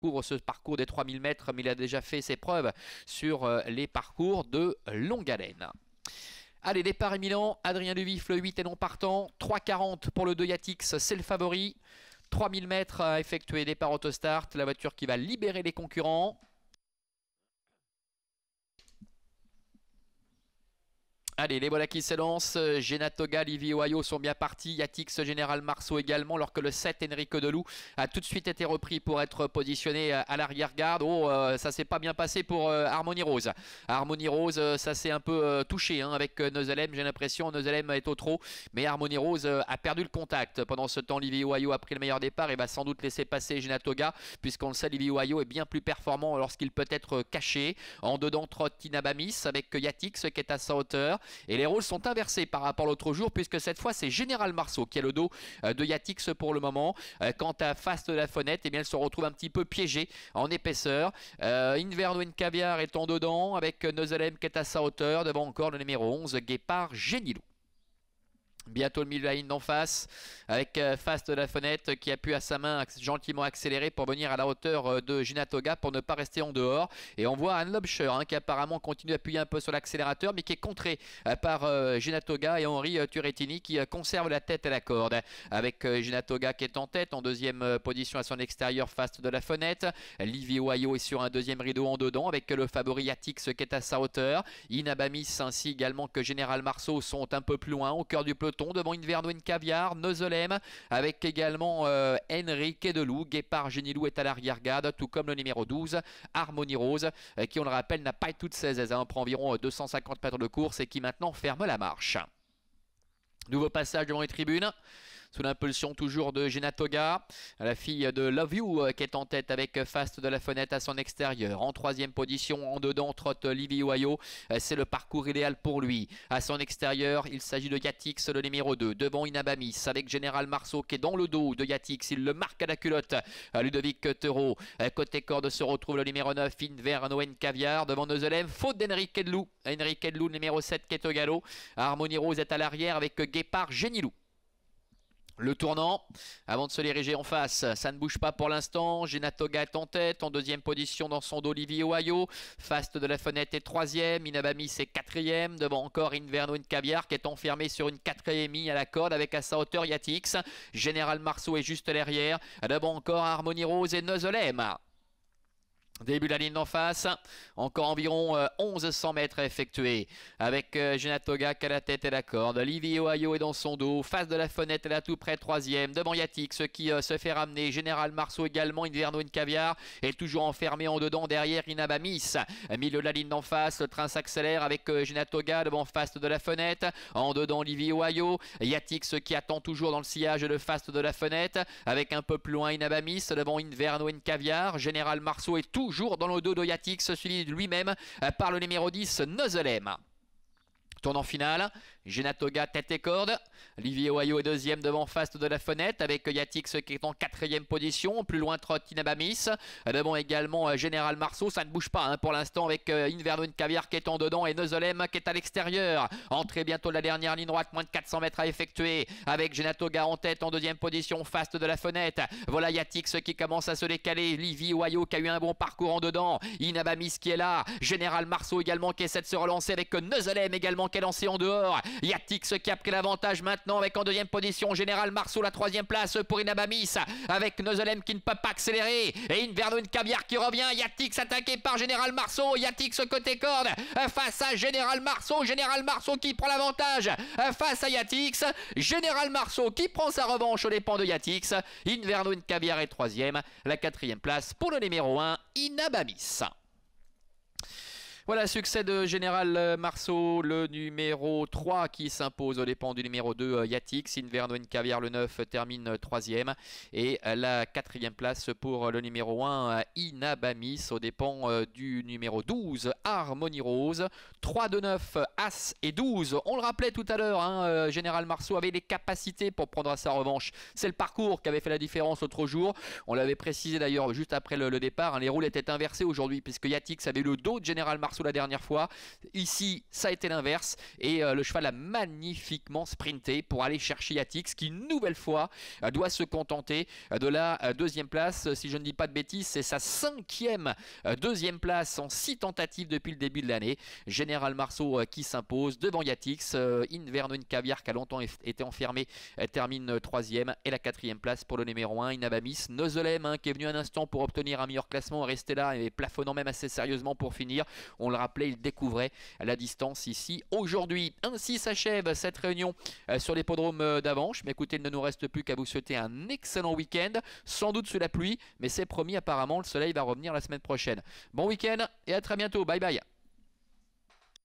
couvre ce parcours des 3000 mètres, mais il a déjà fait ses preuves sur euh, les parcours de longue haleine. Allez, départ et Milan, Adrien Levif, le 8 et non partant, 3,40 pour le 2 Yatix, c'est le favori. 3000 mètres à effectuer, départ autostart, la voiture qui va libérer les concurrents. Allez, les voilà qui se lancent euh, Genatoga, Livio Ohio sont bien partis. Yatix, Général Marceau également, alors que le 7, Enrico Delou a tout de suite été repris pour être positionné euh, à l'arrière-garde. Oh, euh, ça s'est pas bien passé pour Harmony Rose. Harmony Rose, ça s'est un peu touché hein, avec Nozelem. J'ai l'impression Nozelem est au trop, mais Harmony Rose a perdu le contact. Pendant ce temps, Livio Ohio a pris le meilleur départ et va sans doute laisser passer Genatoga, puisqu'on le sait, Livio Ohio est bien plus performant lorsqu'il peut être caché. En dedans trotte avec Yatix qui est à sa hauteur. Et les rôles sont inversés par rapport à l'autre jour, puisque cette fois, c'est Général Marceau qui a le dos euh, de Yatix pour le moment. Euh, quant à Face de la Fenêtre, eh bien, elle se retrouve un petit peu piégée en épaisseur. Euh, Inverno Caviar Caviar étant dedans, avec Nozelem qui est à sa hauteur, devant encore le numéro 11, Guépard Génilou. Bientôt le milieu de d'en face, avec euh, Fast de la fenêtre qui appuie à sa main gentiment accéléré pour venir à la hauteur euh, de Ginatoga pour ne pas rester en dehors. Et on voit Anne Lobscher hein, qui apparemment continue à appuyer un peu sur l'accélérateur mais qui est contré euh, par Ginatoga et Henri Turettini qui conserve la tête à la corde. Avec Ginatoga qui est en tête en deuxième position à son extérieur Fast de la fenêtre. Livy Wayo est sur un deuxième rideau en dedans avec le favori Atix qui est à sa hauteur. Inabamis ainsi également que Général Marceau sont un peu plus loin au cœur du peloton devant une Caviar, Nozolem avec également henri euh, Kedelou Guépard Genilou est à l'arrière-garde, tout comme le numéro 12, Harmonie Rose, euh, qui on le rappelle n'a pas toutes 16 aises, hein, prend environ 250 euh, mètres de course et qui maintenant ferme la marche. Nouveau passage devant les tribunes sous l'impulsion toujours de Toga, la fille de Love You euh, qui est en tête avec Fast de la fenêtre à son extérieur. En troisième position, en dedans, trotte Livy Ohio. Euh, c'est le parcours idéal pour lui. À son extérieur, il s'agit de Yatix, le numéro 2, devant Inabamis, avec Général Marceau qui est dans le dos de Yatix. Il le marque à la culotte. Euh, Ludovic Thoreau. côté corde se retrouve le numéro 9, Inver Owen Caviar, devant élèves, faute d'Henri Edlou. Henrique Kedlou numéro 7, au galop. Harmonie Rose est à l'arrière avec Guépard Génilou. Le tournant, avant de se diriger en face, ça ne bouge pas pour l'instant. Genatoga est en tête, en deuxième position dans son d'Olivier Ohio. Fast de la fenêtre est troisième, Inabami c'est quatrième. Devant encore Inverno et Caviar qui est enfermé sur une quatrième à la corde avec à sa hauteur Yatix. Général Marceau est juste derrière. Devant encore Harmony Rose et Nozolem. Début de la ligne d'en face, encore environ 1100 euh, mètres effectués. avec euh, Genatoga qui a la tête et la corde. Livy Ohio est dans son dos, face de la fenêtre, elle à tout près, troisième. Devant ce qui euh, se fait ramener, Général Marceau également, Inverno une caviar est toujours enfermé en dedans, derrière Inabamis. Milieu de la ligne d'en face, le train s'accélère avec Genatoga devant face de la fenêtre, en dedans Livy Ohio, ce qui attend toujours dans le sillage de Fast de la fenêtre, avec un peu plus loin Inabamis, devant Inverno une caviar, Général Marceau est tout toujours dans le dos d'Oyatix, suivi lui-même euh, par le numéro 10, Nozelem. Tournant final, Genatoga tête et corde. Olivier Ohio est deuxième devant Fast de la fenêtre avec Yatix qui est en quatrième position. Plus loin trotte Inabamis Devant également euh, Général Marceau. Ça ne bouge pas hein, pour l'instant avec euh, Invernon Caviar qui est en dedans et Nozolem qui est à l'extérieur. Entrée bientôt de la dernière ligne droite. Moins de 400 mètres à effectuer avec Genatoga en tête en deuxième position. Fast de la fenêtre. Voilà Yatix qui commence à se décaler. Livy Ohio qui a eu un bon parcours en dedans. Inabamis qui est là. Général Marceau également qui essaie de se relancer avec Nozolem également qui est lancé en dehors. Yatix qui a l'avantage maintenant avec en deuxième position Général Marceau la troisième place pour Inabamis avec Nozelem qui ne peut pas accélérer et Invernoun Caviar qui revient. Yatix attaqué par Général Marceau. Yatix côté corde face à Général Marceau. Général Marceau qui prend l'avantage face à Yatix. Général Marceau qui prend sa revanche au dépens de Yatix. Inverno Caviar est troisième. La quatrième place pour le numéro 1, Inabamis. Voilà, succès de Général euh, Marceau, le numéro 3 qui s'impose aux dépens du numéro 2 euh, Yatix. Invernoine Caviar, le 9, euh, termine 3ème. Et la quatrième place pour le numéro 1, Inabamis, aux dépens du numéro 12, Harmony Rose. 3 de 9, As et 12. On le rappelait tout à l'heure, hein, Général Marceau avait les capacités pour prendre à sa revanche. C'est le parcours qui avait fait la différence l'autre jour. On l'avait précisé d'ailleurs juste après le, départ. Hein. les rôles étaient inversés aujourd'hui puisque Yatix avait le dos de Général Marceau la dernière fois. Ici, ça a été l'inverse. Et euh, le cheval a magnifiquement sprinté pour aller chercher Yatix, qui une nouvelle fois euh, doit se contenter euh, de la deuxième place. Si je ne dis pas de bêtises, c'est sa cinquième deuxième place en six tentatives depuis le début de l'année. Général Marceau qui s'impose devant Yatix. Invernon Caviar, qui a longtemps été enfermé, termine troisième. Et la quatrième place pour le numéro 1, Inabamis. Nozolem, hein, qui est venu un instant pour obtenir un meilleur classement, rester là et plafonnant même assez sérieusement pour finir. On on le rappelait, il découvrait la distance ici aujourd'hui. Ainsi s'achève cette réunion euh, sur l'hippodrome euh, d'Avanche. Mais écoutez, il ne nous reste plus qu'à vous souhaiter un excellent week-end, sans doute sous la pluie, mais c'est promis apparemment, le soleil va revenir la semaine prochaine. Bon week-end et à très bientôt. Bye bye.